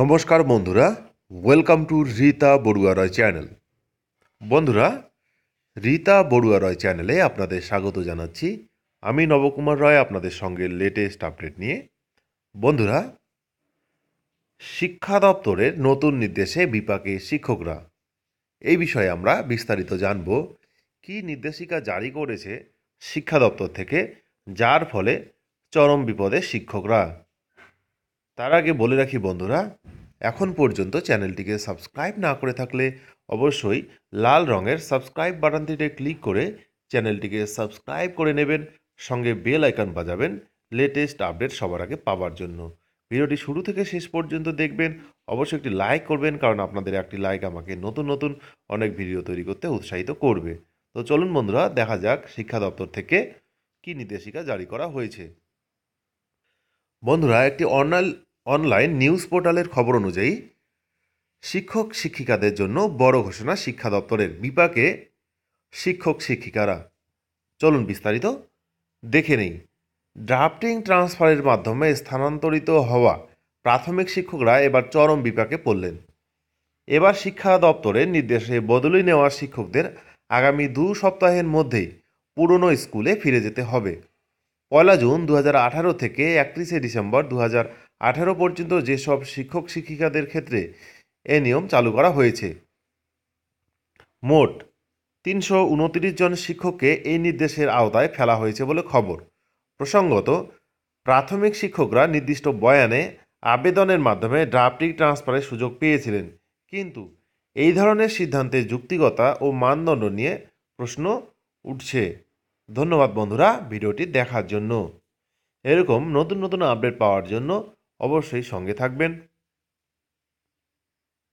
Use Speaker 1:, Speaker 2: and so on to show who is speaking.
Speaker 1: নমস্কার বন্ধুরা welcome to Rita Barua Roy channel বন্ধুরা রীতা বড়ুয়া রয় চ্যানেলে আপনাদের স্বাগত জানাচ্ছি আমি নবকুমার রয় আপনাদের সঙ্গে লেটেস্ট আপডেট নিয়ে বন্ধুরা শিক্ষা দপ্তরের নতুন নির্দেশে বিপাকে শিক্ষকরা এই বিষয়ে আমরা বিস্তারিত জানব কি নির্দেশিকা জারি করেছে শিক্ষা দপ্তর থেকে যার ফলে চরম বিপদে শিক্ষকরা তার আগে বলে রাখি বন্ধুরা এখন পর্যন্ত চ্যানেলটিকে সাবস্ক্রাইব না করে থাকলে অবশ্যই লাল রঙের সাবস্ক্রাইব বাটনটিতে ক্লিক করে চ্যানেলটিকে সাবস্ক্রাইব করে নেবেন সঙ্গে বেল আইকন বাজাবেন লেটেস্ট আপডেট সবার আগে পাওয়ার জন্য ভিডিওটি শুরু থেকে শেষ পর্যন্ত দেখবেন অবশ্যই একটি লাইক করবেন কারণ আপনাদের একটি লাইক আমাকে নতুন নতুন অনেক ভিডিও তৈরি করতে উৎসাহিত করবে তো চলুন বন্ধুরা দেখা যাক শিক্ষা দপ্তর থেকে কি নির্দেশিকা জারি করা হয়েছে বন্ধুরা একটি অনলাইন অনলাইন নিউজ পোর্টালের খবর অনুযায়ী শিক্ষক শিক্ষিকাদের জন্য বড় ঘোষণা শিক্ষা দপ্তরের বিপাকে শিক্ষক শিক্ষিকারা চলুন বিস্তারিত দেখে নেই ড্রাফটিং ট্রান্সফারের মাধ্যমে স্থানান্তরিত হওয়া প্রাথমিক শিক্ষকরা এবার চরম বিপাকে পড়লেন এবার শিক্ষা দপ্তরের নির্দেশে বদলি নেওয়া শিক্ষকদের আগামী দু সপ্তাহের মধ্যেই পুরনো স্কুলে ফিরে যেতে হবে পয়লা জুন দু থেকে একত্রিশে ডিসেম্বর দু আঠেরো পর্যন্ত যেসব শিক্ষক শিক্ষিকাদের ক্ষেত্রে এ নিয়ম চালু করা হয়েছে মোট তিনশো উনত্রিশ জন শিক্ষককে এই নির্দেশের আওতায় ফেলা হয়েছে বলে খবর প্রসঙ্গত প্রাথমিক শিক্ষকরা নির্দিষ্ট বয়ানে আবেদনের মাধ্যমে ড্রাফটিং ট্রান্সফারের সুযোগ পেয়েছিলেন কিন্তু এই ধরনের সিদ্ধান্তে যুক্তিগতা ও মানদণ্ড নিয়ে প্রশ্ন উঠছে ধন্যবাদ বন্ধুরা ভিডিওটি দেখার জন্য এরকম নতুন নতুন আপডেট পাওয়ার জন্য অবশ্যই সঙ্গে থাকবেন